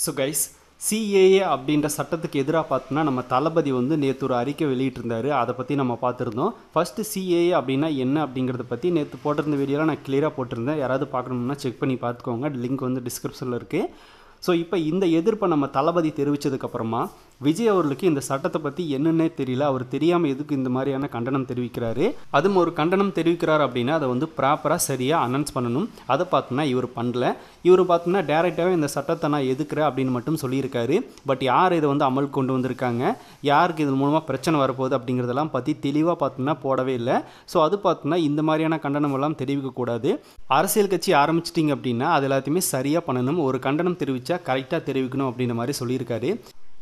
so guys CAA அப்படின்ற சட்டத்துக்கு எதிராக பார்த்தோன்னா நம்ம தளபதி வந்து நேற்று ஒரு அறிக்கை வெளியிட்டிருந்தாரு அதை பற்றி நம்ம பார்த்துருந்தோம் ஃபஸ்ட்டு சிஏஏ அப்படின்னா என்ன அப்படிங்கிறத பற்றி நேற்று போட்டிருந்த வீடியோலாம் நான் கிளியராக போட்டிருந்தேன் யாராவது பார்க்கணும்னா செக் பண்ணி பார்த்துக்கோங்க லிங்க் வந்து டிஸ்கிரிப்ஷனில் இருக்குது ஸோ இப்போ இந்த எதிர்ப்பை நம்ம தளபதி தெரிவித்ததுக்கப்புறமா விஜய் அவர்களுக்கு இந்த சட்டத்தை பற்றி என்னென்னே தெரியல அவர் தெரியாமல் எதுக்கு இந்த மாதிரியான கண்டனம் தெரிவிக்கிறாரு அதுவும் ஒரு கண்டனம் தெரிவிக்கிறார் அப்படின்னா அதை வந்து ப்ராப்பராக சரியாக அனௌன்ஸ் பண்ணணும் அதை பார்த்தோன்னா இவர் பண்ணல இவர் பார்த்தோன்னா டேரெக்டாகவே இந்த சட்டத்தை நான் எதுக்குறேன் அப்படின்னு மட்டும் சொல்லியிருக்காரு பட் யார் இதை வந்து அமல் கொண்டு வந்திருக்காங்க யாருக்கு இதன் மூலமாக பிரச்சனை வரப்போகுது அப்படிங்கிறதெல்லாம் பற்றி தெளிவாக பார்த்தோன்னா போடவே இல்லை ஸோ அது பார்த்தோன்னா இந்த மாதிரியான கண்டனம் எல்லாம் தெரிவிக்கக்கூடாது அரசியல் கட்சி ஆரம்பிச்சிட்டிங்க அப்படின்னா அது எல்லாத்தையுமே சரியாக பண்ணணும் ஒரு கண்டனம் தெரிவித்து கரெக்டாக தெரிவிக்கணும் அப்படின்ற மாதிரி சொல்லியிருக்காரு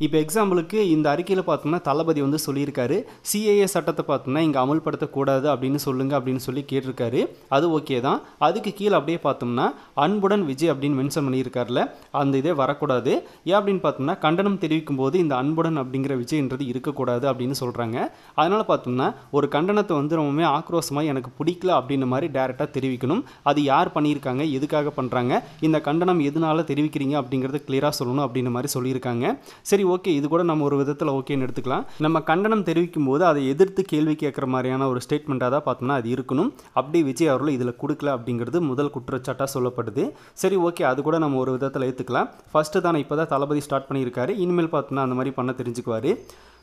இப்போ எக்ஸாம்பிளுக்கு இந்த அறிக்கையில் பார்த்தோம்னா தளபதி வந்து சொல்லியிருக்காரு சிஏஏ சட்டத்தை பார்த்தோம்னா இங்கே அமல்படுத்தக்கூடாது அப்படின்னு சொல்லுங்கள் அப்படின்னு சொல்லி கேட்டிருக்காரு அது ஓகே தான் அதுக்கு கீழே அப்படியே பார்த்தோம்னா அன்புடன் விஜய் அப்படின்னு மென்ஷன் பண்ணியிருக்காருல அந்த இதே வரக்கூடாது ஏன் அப்படின்னு பார்த்தோம்னா கண்டனம் தெரிவிக்கும் போது இந்த அன்புடன் அப்படிங்கிற விஜய்ன்றது இருக்கக்கூடாது அப்படின்னு சொல்கிறாங்க அதனால் பார்த்தோம்னா ஒரு கண்டனத்தை வந்து ரொம்பவுமே ஆக்ரோஷமாக எனக்கு பிடிக்கல அப்படின்ற மாதிரி டேரெக்டாக தெரிவிக்கணும் அது யார் பண்ணியிருக்காங்க எதுக்காக பண்ணுறாங்க இந்த கண்டனம் எதனால தெரிவிக்கிறீங்க அப்படிங்கிறத கிளியராக சொல்லணும் அப்படின்ற மாதிரி சொல்லியிருக்காங்க சரி ஓகே இது கூட நம்ம ஒரு விதத்தில் ஓகேன்னு எடுத்துக்கலாம் நம்ம கண்டனம் தெரிவிக்கும் போது அதை எதிர்த்து கேள்வி கேட்குற மாதிரியான ஒரு ஸ்டேட்மெண்ட்டாக தான் பார்த்தோம்னா அது இருக்கணும் அப்படி விஜய் அவர்கள் இதில் கொடுக்கல அப்படிங்கிறது முதல் குற்றச்சாட்டாக சொல்லப்படுது சரி ஓகே அது கூட நம்ம ஒரு விதத்தில் ஏற்றுக்கலாம் ஃபஸ்ட்டு தானே இப்போ தான் தளபதி ஸ்டார்ட் பண்ணியிருக்காரு இனிமேல் பார்த்தோம்னா அந்த மாதிரி பண்ண தெரிஞ்சுக்குவார்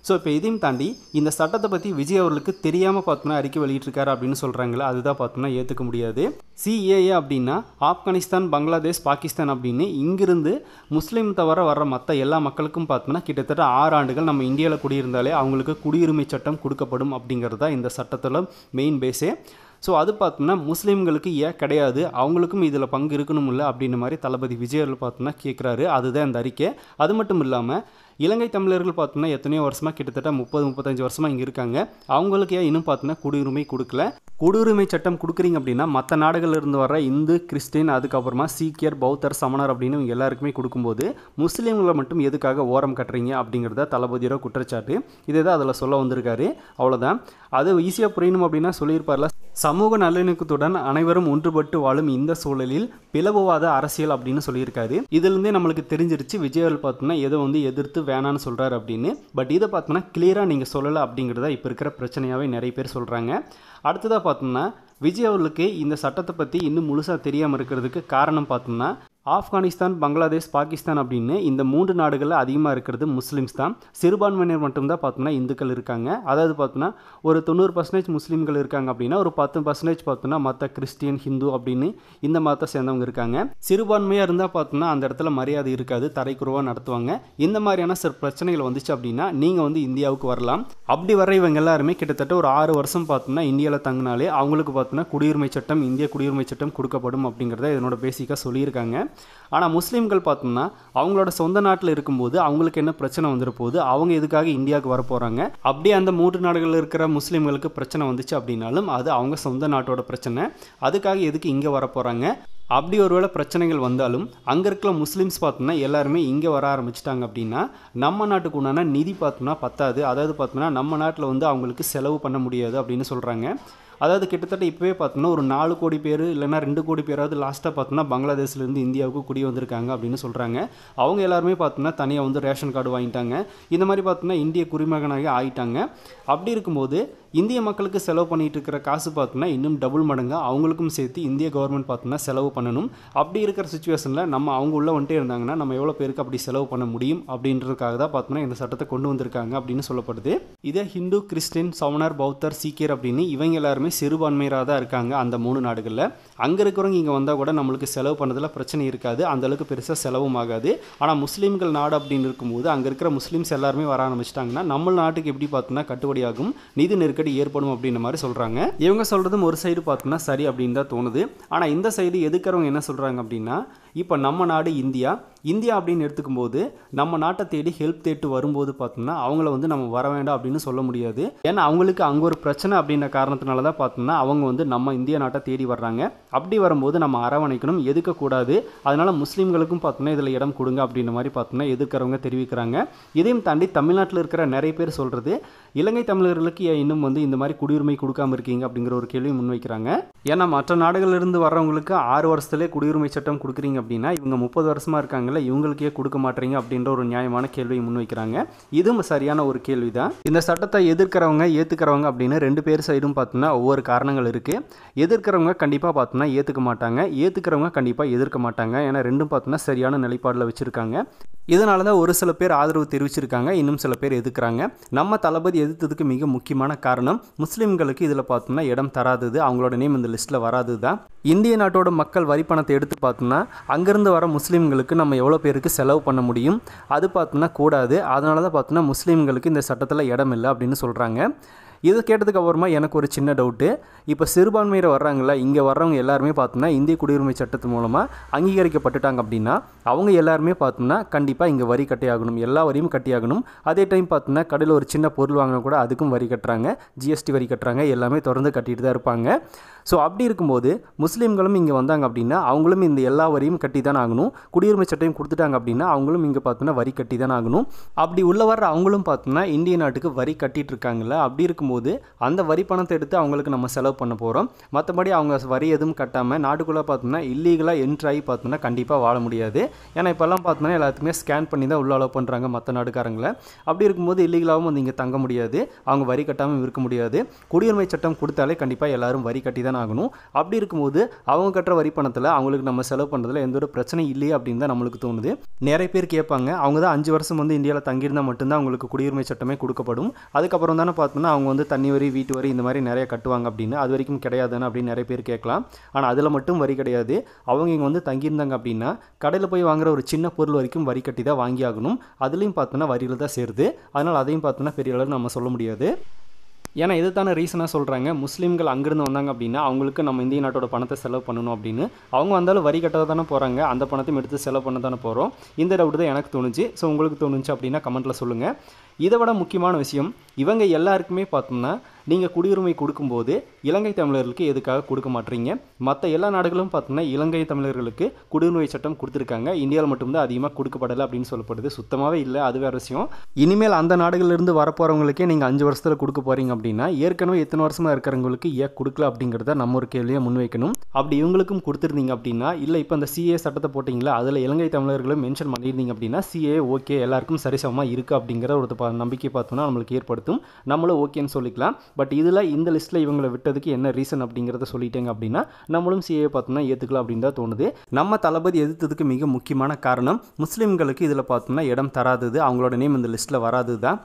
ஸோ இப்போ இதையும் தாண்டி இந்த சட்டத்தை பற்றி விஜய் அவர்களுக்கு தெரியாமல் பார்த்தோம்னா அறிக்கை வெளியிட்டிருக்காரு அப்படின்னு சொல்கிறாங்களே அதுதான் பார்த்தோம்னா ஏற்றுக்க முடியாது சிஏஏ அப்படின்னா ஆப்கானிஸ்தான் பங்களாதேஷ் பாகிஸ்தான் அப்படின்னு இங்கிருந்து முஸ்லீம் தவிர வர்ற மற்ற எல்லா மக்களுக்கும் பார்த்தோம்னா இருந்தாங்கன்னா கிட்டத்தட்ட ஆறு ஆண்டுகள் நம்ம இந்தியாவில் குடியிருந்தாலே அவங்களுக்கு குடியுரிமை சட்டம் கொடுக்கப்படும் அப்படிங்கிறது தான் இந்த சட்டத்தில் மெயின் பேஸே ஸோ அது பார்த்தோம்னா முஸ்லீம்களுக்கு ஏன் கிடையாது அவங்களுக்கும் இதில் பங்கு இருக்கணும் இல்லை அப்படின்ற மாதிரி தளபதி விஜயர்கள் பார்த்தோம்னா கேட்குறாரு அதுதான் அந்த அறிக்கை அது மட்டும் இல்லாமல் இலங்கை தமிழர்கள் பார்த்தோம்னா எத்தனையோ வருஷமாக கிட்டத்தட்ட முப்பது முப்பத்தஞ்சு வருஷமாக இங்கே இருக்காங்க அவங்களுக்கு ஏன் இன்னும் பார்த்தோம்னா குடியுரிமை கொடுக்கல குடியுரிமை சட்டம் கொடுக்குறீங்க அப்படின்னா மற்ற நாடுகளிலிருந்து வர இந்து கிறிஸ்டின் அதுக்கப்புறமா சீக்கியர் பௌத்தர் சமணர் அப்படின்னு எல்லாருக்குமே கொடுக்கும்போது முஸ்லீம்களை மட்டும் எதுக்காக ஓரம் கட்டுறீங்க அப்படிங்கிறத தளபதியோட குற்றச்சாட்டு இதை தான் அதில் சொல்ல வந்திருக்காரு அவ்வளோதான் அது ஈஸியாக புரியணும் அப்படின்னா சொல்லியிருப்பார்ல சமூக நல்லிணக்கத்துடன் அனைவரும் ஒன்றுபட்டு வாழும் இந்த சூழலில் பிளவுவாத அரசியல் அப்படின்னு சொல்லியிருக்காரு இதுலேருந்தே நம்மளுக்கு தெரிஞ்சிருச்சு விஜயவர்கள் பார்த்தோன்னா எதை வந்து எதிர்த்து வேணான்னு சொல்கிறார் அப்படின்னு பட் இதை பார்த்தோம்னா கிளியராக நீங்கள் சொல்லலை அப்படிங்கிறத இப்போ இருக்கிற பிரச்சனையாகவே நிறைய பேர் சொல்கிறாங்க அடுத்ததாக பார்த்தோம்னா விஜய் அவர்களுக்கு இந்த சட்டத்தை பற்றி இன்னும் முழுசாக தெரியாமல் இருக்கிறதுக்கு காரணம் பார்த்தோம்னா ஆப்கானிஸ்தான் பங்களாதேஷ் பாகிஸ்தான் அப்படின்னு இந்த மூன்று நாடுகளில் அதிகமாக இருக்கிறது முஸ்லீம்ஸ் தான் சிறுபான்மையினர் மட்டும்தான் பார்த்தோம்னா இந்துக்கள் இருக்காங்க அதாவது பார்த்தோம்னா ஒரு தொண்ணூறு பர்சன்டேஜ் முஸ்லீம்கள் இருக்காங்க அப்படின்னா ஒரு பத்து பர்சன்டேஜ் பார்த்தோம்னா மற்ற கிறிஸ்டியன் ஹிந்து அப்படின்னு இந்த மதத்தை சேர்ந்தவங்க இருக்காங்க சிறுபான்மையாக இருந்தால் பார்த்தோம்னா அந்த இடத்துல மரியாதை இருக்காது தரைக்குறவாக நடத்துவாங்க இந்த மாதிரியான சில பிரச்சனைகள் வந்துச்சு அப்படின்னா நீங்கள் வந்து இந்தியாவுக்கு வரலாம் அப்படி வர இவங்க எல்லாருமே கிட்டத்தட்ட ஒரு ஆறு வருஷம் பார்த்தோம்னா இந்தியாவில் தங்கினாலே அவங்களுக்கு பார்த்தோம்னா குடியுரிமை சட்டம் இந்திய குடியுரிமை சட்டம் கொடுக்கப்படும் அப்படிங்கிறத இதனோட பேசிக்காக சொல்லியிருக்காங்க ஆனால் முஸ்லீம்கள் பார்த்தோம்னா அவங்களோட சொந்த நாட்டில் இருக்கும்போது அவங்களுக்கு என்ன பிரச்சனை வந்துட அவங்க எதுக்காக இந்தியாவுக்கு வர போகிறாங்க அப்படியே அந்த மூன்று நாடுகளில் இருக்கிற முஸ்லீம்களுக்கு பிரச்சனை வந்துச்சு அப்படின்னாலும் அது அவங்க சொந்த நாட்டோட பிரச்சனை அதுக்காக எதுக்கு இங்கே வர போகிறாங்க அப்படி ஒருவேளை பிரச்சனைகள் வந்தாலும் அங்கே இருக்கிற முஸ்லீம்ஸ் பார்த்தோம்னா எல்லாருமே இங்கே வர ஆரம்பிச்சிட்டாங்க அப்படின்னா நம்ம நாட்டுக்கு உண்டான நிதி பார்த்தோம்னா பத்தாது அதாவது பார்த்தோம்னா நம்ம நாட்டில் வந்து அவங்களுக்கு செலவு பண்ண முடியாது அப்படின்னு சொல்கிறாங்க அதாவது கிட்டத்தட்ட இப்போவே பார்த்தோன்னா ஒரு நாலு கோடி பேர் இல்லைன்னா ரெண்டு கோடி பேராவது லாஸ்ட்டாக பார்த்தோன்னா பங்களாதேஷ்லேருந்து இந்தியாவுக்கு குடி வந்திருக்காங்க அப்படின்னு சொல்கிறாங்க அவங்க எல்லாருமே பார்த்தோம்னா தனியாக வந்து ரேஷன் கார்டு வாங்கிட்டாங்க இந்த மாதிரி பார்த்தோன்னா இந்திய குடிமகனாக ஆகிட்டாங்க அப்படி இருக்கும்போது இந்திய மக்களுக்கு செலவு பண்ணிகிட்டு இருக்கிற காசு பார்த்தோன்னா இன்னும் டபுள் மடங்காக அவங்களுக்கும் சேர்த்து இந்திய கவர்மெண்ட் பார்த்தோன்னா செலவு பண்ணணும் அப்படி இருக்கிற சுச்சுவேஷனில் நம்ம அவங்க உள்ளே வந்துட்டே இருந்தாங்கன்னா நம்ம எவ்வளோ பேருக்கு அப்படி செலவு பண்ண முடியும் அப்படின்றதுக்காக தான் பார்த்தோம்னா இந்த சட்டத்தை கொண்டு வந்திருக்காங்க அப்படின்னு சொல்லப்படுது இதே ஹிந்து கிறிஸ்டின் சவுனர் பௌத்தர் சீக்கியர் அப்படின்னு இவங்க எல்லாருமே சிறுபான்மையராக தான் இருக்காங்க அந்த மூணு நாடுகளில் அங்கே இருக்கிறவங்க இங்கே வந்தால் கூட நம்மளுக்கு செலவு பண்ணதில் பிரச்சனை இருக்காது அந்தளவுக்கு பெருசாக செலவும் ஆகாது ஆனால் முஸ்லீம்கள் நாடு அப்படின்னு இருக்கும்போது அங்கே இருக்கிற முஸ்லீம்ஸ் எல்லாருமே வர ஆரம்பிச்சிட்டாங்கன்னா நம்ம நாட்டுக்கு எப்படி பார்த்தோம்னா கட்டுப்படியாகும் நிதி நெருக்கு நெருக்கடி ஏற்படும் அப்படின்ற மாதிரி சொல்கிறாங்க இவங்க சொல்கிறதும் ஒரு சைடு பார்த்தோம்னா சரி அப்படின்னு தான் தோணுது ஆனால் இந்த சைடு எதுக்கிறவங்க என்ன சொல்கிறாங்க அப்படின்னா இப்போ நம்ம நாடு இந்தியா இந்தியா அப்படின்னு எடுத்துக்கும் போது நம்ம நாட்டை தேடி ஹெல்ப் தேட்டு வரும்போது பார்த்தோம்னா அவங்கள வந்து நம்ம வர வேண்டாம் அப்படின்னு சொல்ல முடியாது ஏன்னா அவங்களுக்கு அங்கே ஒரு பிரச்சனை அப்படின்ற காரணத்தினால தான் பார்த்தோம்னா அவங்க வந்து நம்ம இந்திய நாட்டை தேடி வர்றாங்க அப்படி வரும்போது நம்ம அரவணைக்கணும் எதுக்கக்கூடாது அதனால் முஸ்லீம்களுக்கும் பார்த்தோம்னா இதில் இடம் கொடுங்க அப்படின்ற மாதிரி பார்த்தோம்னா எதிர்க்கிறவங்க தெரிவிக்கிறாங்க இதையும் தாண்டி தமிழ்நாட்டில் இருக்கிற நிறைய பேர் சொல்கிறது இலங்கை தமிழர்களுக்கு இன்னும் வந்து இந்த மாதிரி குடியுரிமை கொடுக்காம இருக்கீங்க அப்படிங்கிற ஒரு கேள்வி முன்வைக்கிறாங்க ஏன்னா மற்ற நாடுகளிலிருந்து வர்றவங்களுக்கு ஆறு வருஷத்துலேயே குடியுரிமை சட்டம் கொடுக்குறீங்க அப்படின்னா இவங்க முப்பது வருஷமாக இருக்காங்கல்ல இவங்களுக்கே கொடுக்க மாட்டேறீங்க அப்படின்ற ஒரு நியாயமான கேள்வியை முன்வைக்கிறாங்க இதுவும் சரியான ஒரு கேள்வி தான் இந்த சட்டத்தை எதிர்க்கிறவங்க ஏற்றுக்கிறவங்க அப்படின்னு ரெண்டு பேர் சைடும் பார்த்தோம்னா ஒவ்வொரு காரணங்கள் இருக்குது எதிர்க்கிறவங்க கண்டிப்பாக பார்த்தோம்னா ஏற்றுக்க மாட்டாங்க ஏற்றுக்கிறவங்க கண்டிப்பாக எதிர்க்க மாட்டாங்க ஏன்னா ரெண்டும் பார்த்தோம்னா சரியான நிலைப்பாடில் வச்சுருக்காங்க இதனால தான் ஒரு சில பேர் ஆதரவு தெரிவிச்சிருக்காங்க இன்னும் சில பேர் எதிர்க்கிறாங்க நம்ம தளபதி எதிர்த்ததுக்கு மிக முக்கியமான காரணம் முஸ்லீம்களுக்கு இதில் பார்த்தோம்னா இடம் தராதது அவங்களோட நேம் இந்த லிஸ்ட்டில் வராது தான் இந்திய நாட்டோட மக்கள் வரி பணத்தை எடுத்து பார்த்தோம்னா அங்கேருந்து வர முஸ்லீம்களுக்கு நம்ம எவ்வளோ பேருக்கு செலவு பண்ண முடியும் அது பார்த்தோம்னா கூடாது அதனால தான் பார்த்தோன்னா முஸ்லீம்களுக்கு இந்த சட்டத்தில் இடம் இல்லை அப்படின்னு சொல்கிறாங்க இது கேட்டதுக்கு அப்புறமா எனக்கு ஒரு சின்ன டவுட்டு இப்போ சிறுபான்மையில் வர்றாங்கள இங்கே வர்றவங்க எல்லாருமே பார்த்தோம்னா இந்திய குடியுரிமை சட்டத்தின் மூலமாக அங்கீகரிக்கப்பட்டுட்டாங்க அப்படின்னா அவங்க எல்லாருமே பார்த்தோம்னா கண்டிப்பாக இங்கே வரி கட்டியாகணும் எல்லா வரியும் கட்டியாகணும் அதே டைம் பார்த்தோம்னா கடையில் ஒரு சின்ன பொருள் வாங்கினா கூட அதுக்கும் வரி கட்டுறாங்க ஜிஎஸ்டி வரி கட்டுறாங்க எல்லாமே தொடர்ந்து கட்டிட்டு தான் இருப்பாங்க ஸோ அப்படி இருக்கும்போது முஸ்லீம்களும் இங்கே வந்தாங்க அப்படின்னா அவங்களும் இந்த எல்லா வரியும் கட்டி தான் ஆகணும் குடியுரிமை சட்டையும் கொடுத்துட்டாங்க அப்படின்னா அவங்களும் இங்கே பார்த்தோம்னா வரி கட்டி தான் ஆகணும் அப்படி உள்ள வர்ற அவங்களும் பார்த்தோம்னா இந்திய நாட்டுக்கு வரி கட்டிட்டு இருக்காங்கல்ல அப்படி இருக்கும் இருக்கும்போது அந்த வரி பணத்தை எடுத்து அவங்களுக்கு நம்ம செலவு பண்ண போகிறோம் மற்றபடி அவங்க வரி எதுவும் கட்டாமல் நாட்டுக்குள்ளே பார்த்தோம்னா இல்லீகலாக என்ட்ராகி பார்த்தோம்னா கண்டிப்பாக வாழ முடியாது ஏன்னா இப்போல்லாம் பார்த்தோம்னா எல்லாத்துக்குமே ஸ்கேன் பண்ணி தான் உள்ள அலோவ் பண்ணுறாங்க மற்ற நாடுக்காரங்களை அப்படி இருக்கும்போது இல்லீகலாகவும் வந்து இங்கே தங்க முடியாது அவங்க வரி கட்டாமல் இருக்க முடியாது குடியுரிமை சட்டம் கொடுத்தாலே கண்டிப்பாக எல்லோரும் வரி கட்டி தான் ஆகணும் அப்படி இருக்கும்போது அவங்க கட்டுற வரி பணத்தில் அவங்களுக்கு நம்ம செலவு பண்ணுறதுல எந்த ஒரு பிரச்சனையும் இல்லையே அப்படின்னு தான் நம்மளுக்கு தோணுது நிறைய பேர் கேட்பாங்க அவங்க தான் அஞ்சு வருஷம் வந்து இந்தியாவில் தங்கியிருந்தால் மட்டும்தான் அவங்களுக்கு குடியுரிமை சட்டமே கொடுக்கப்படும் அதுக்கப்புறம் தானே பார்த்தோம்னா அவங்க வந்து தண்ணி வரி வீட்டு வரி இந்த மாதிரி நிறைய கட்டுவாங்க அப்படின்னு அது வரைக்கும் கிடையாதுன்னு அப்படின்னு நிறைய பேர் கேட்கலாம் ஆனால் அதில் மட்டும் வரி கிடையாது அவங்க இங்கே வந்து தங்கியிருந்தாங்க அப்படின்னா கடையில் போய் வாங்குற ஒரு சின்ன பொருள் வரைக்கும் வரி கட்டி தான் வாங்கி ஆகணும் அதுலேயும் பார்த்தோன்னா வரியில் தான் சேருது அதனால் அதையும் பார்த்தோன்னா பெரிய அளவில் நம்ம சொல்ல முடியாது ஏன்னா இதுதான ரீசனாக சொல்கிறாங்க முஸ்லீம்கள் அங்கேருந்து வந்தாங்க அப்படின்னா அவங்களுக்கு நம்ம இந்திய நாட்டோட பணத்தை செலவு பண்ணணும் அப்படின்னு அவங்க வந்தாலும் வரி கட்டாத தானே போகிறாங்க அந்த பணத்தையும் எடுத்து செலவு பண்ண தானே போகிறோம் இந்த டவுட் தான் எனக்கு தோணுச்சு ஸோ உங்களுக்கு தோணுச்சு அப்படின்னா கமெண்ட்டில் சொல்லுங்கள் இதை விட முக்கியமான விஷயம் இவங்க எல்லாருக்குமே பார்த்தோம்னா நீங்கள் குடியுரிமை கொடுக்கும்போது இலங்கை தமிழர்களுக்கு எதுக்காக கொடுக்க மாட்டீங்க மற்ற எல்லா நாடுகளும் பார்த்தோம்னா இலங்கை தமிழர்களுக்கு குடியுரிமை சட்டம் கொடுத்துருக்காங்க இந்தியாவில் மட்டும்தான் அதிகமாக கொடுக்கப்படலை அப்படின்னு சொல்லப்படுது சுத்தமாகவே இல்லை அது வேறு விஷயம் இனிமேல் அந்த நாடுகளிலிருந்து வரப்போகிறவங்களுக்கே நீங்கள் அஞ்சு வருஷத்தில் கொடுக்க போகிறீங்க அப்படின்னா ஏற்கனவே எத்தனை வருஷமாக இருக்கிறவங்களுக்கு ஏன் கொடுக்கல அப்படிங்கிறத நம்ம ஒரு கேள்வியை முன்வைக்கணும் அப்படி இவங்களுக்கும் கொடுத்துருந்தீங்க அப்படின்னா இல்லை இப்போ அந்த சிஏ சட்டத்தை போட்டிங்களா அதில் இலங்கை தமிழர்களும் மென்ஷன் பண்ணியிருந்தீங்க அப்படின்னா சிஏ ஓகே எல்லாருக்கும் சரிசமமாக இருக்குது அப்படிங்கிற ஒரு நம்பிக்கை பார்த்தோம்னா நம்மளுக்கு ஏற்படுத்தும் நம்மளும் ஓகேன்னு சொல்லிக்கலாம் பட் இதில் இந்த லிஸ்ட்டில் இவங்களை விட்டதுக்கு என்ன ரீசன் அப்படிங்கிறத சொல்லிட்டேங்க அப்படின்னா நம்மளும் சிஏ பார்த்தோம்னா ஏற்றுக்கலாம் அப்படின்னு தான் தோணுது நம்ம தளபதி எதிர்த்ததுக்கு மிக முக்கியமான காரணம் முஸ்லீம்களுக்கு இதில் பார்த்தோம்னா இடம் தராதது அவங்களோட நேம் இந்த லிஸ்ட்டில் வராது தான்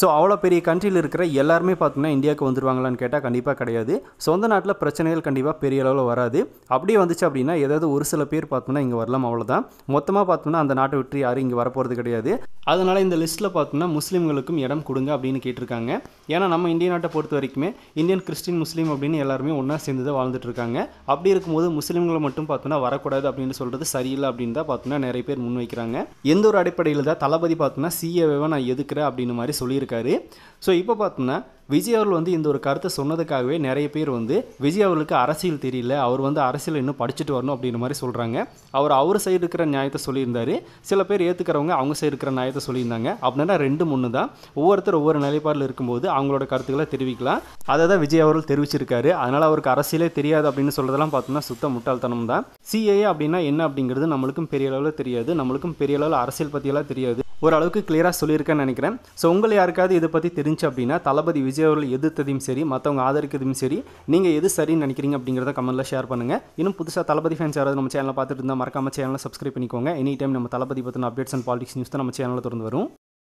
ஸோ அவ்வளோ பெரிய கண்ட்ரியில் இருக்கிற எல்லாருமே பார்த்தீங்கன்னா இந்தியாவுக்கு வந்துடுவாங்களான்னு கேட்டால் கண்டிப்பாக கிடையாது சொந்த நாட்டில் பிரச்சனைகள் கண்டிப்பாக பெரிய அளவில் வராது அப்படியே வந்துச்சு அப்படின்னா ஏதாவது ஒரு சில பேர் பார்த்தோம்னா இங்கே வரலாம் அவ்வளோதான் மொத்தமாக பார்த்தோம்னா அந்த நாட்டை விட்டு யாரும் இங்கே வரப்போகிறது கிடையாது அதனால் இந்த லிஸ்ட்டில் பார்த்தோம்னா முஸ்லீம்களுக்கும் இடம் கொடுங்க அப்படின்னு கேட்டிருக்காங்க ஏன்னா நம்ம இந்திய நாட்டை பொறுத்த வரைக்குமே இந்தியன் கிறிஸ்டின் முஸ்லீம் அப்படின்னு எல்லாருமே ஒன்றா சேர்ந்து தான் வாழ்ந்துட்டுருக்காங்க இருக்காங்க அப்படி இருக்கும்போது முஸ்லீம்களை மட்டும் பார்த்தோம்னா வரக்கூடாது அப்படின்னு சொல்கிறது சரியில்லை அப்படின்னு தான் பார்த்தோம்னா நிறைய பேர் முன்வைக்கிறாங்க எந்த ஒரு அடிப்படையில் தான் தளபதி பார்த்தோம்னா சிஏவை நான் எதுக்குறேன் அப்படின்னு மாதிரி சொல்லி சொல்லியிருக்காரு ஸோ இப்போ பார்த்தோம்னா விஜய் அவர்கள் வந்து இந்த ஒரு கருத்தை சொன்னதுக்காகவே நிறைய பேர் வந்து விஜய் அவர்களுக்கு அரசியல் தெரியல அவர் வந்து அரசியல் இன்னும் படிச்சுட்டு வரணும் அப்படின்ற மாதிரி சொல்கிறாங்க அவர் அவர் சைடு இருக்கிற நியாயத்தை சொல்லியிருந்தார் சில பேர் ஏற்றுக்கிறவங்க அவங்க சைடு இருக்கிற நியாயத்தை சொல்லியிருந்தாங்க அப்படின்னா ரெண்டு மூணு தான் ஒவ்வொருத்தர் ஒவ்வொரு நிலைப்பாடில் இருக்கும்போது அவங்களோட கருத்துக்களை தெரிவிக்கலாம் அதை தான் விஜய் அவர்கள் தெரிவிச்சிருக்காரு அதனால் அவருக்கு அரசியலே தெரியாது அப்படின்னு சொல்கிறதெல்லாம் பார்த்தோம்னா சுத்த முட்டாள்தனம் தான் சிஏஏ அப்படின்னா என்ன அப்படிங்கிறது நம்மளுக்கும் பெரிய அளவில் தெரியாது நம்மளுக்கும் பெரிய அளவில் அரசியல் பற்றியெல்லாம் தெரியாது ஓரளவுக்கு கிளியராக சொல்லியிருக்கேன்னு நினைக்கிறேன் ஸோ உங்களை யாருக்காவது இதை பற்றி தெரிஞ்சு அப்படின்னா தளபதி விஜய் அவர்கள் எதிர்த்ததையும் சரி மற்றவங்க ஆதரிக்கிறதும் சரி நீங்கள் எது சரின்னு நினைக்கிறீங்க அப்படிங்கிறத கமெண்ட்டில் ஷேர் பண்ணுங்கள் இன்னும் புதுசாக தளபதி ஃபேன்ஸ் யாராவது நம்ம சேனலில் பார்த்துட்டு இருந்தால் மறக்காம சேனலில் சப்ஸ்கிரைப் பண்ணிக்கோங்க எனி டைம் நம்ம தளபதி பற்றின அப்டேட்ஸ் அண்ட் பாலிடிக்ஸ் நியூஸ் தான் நம்ம சேனலில் திறந்து வரும்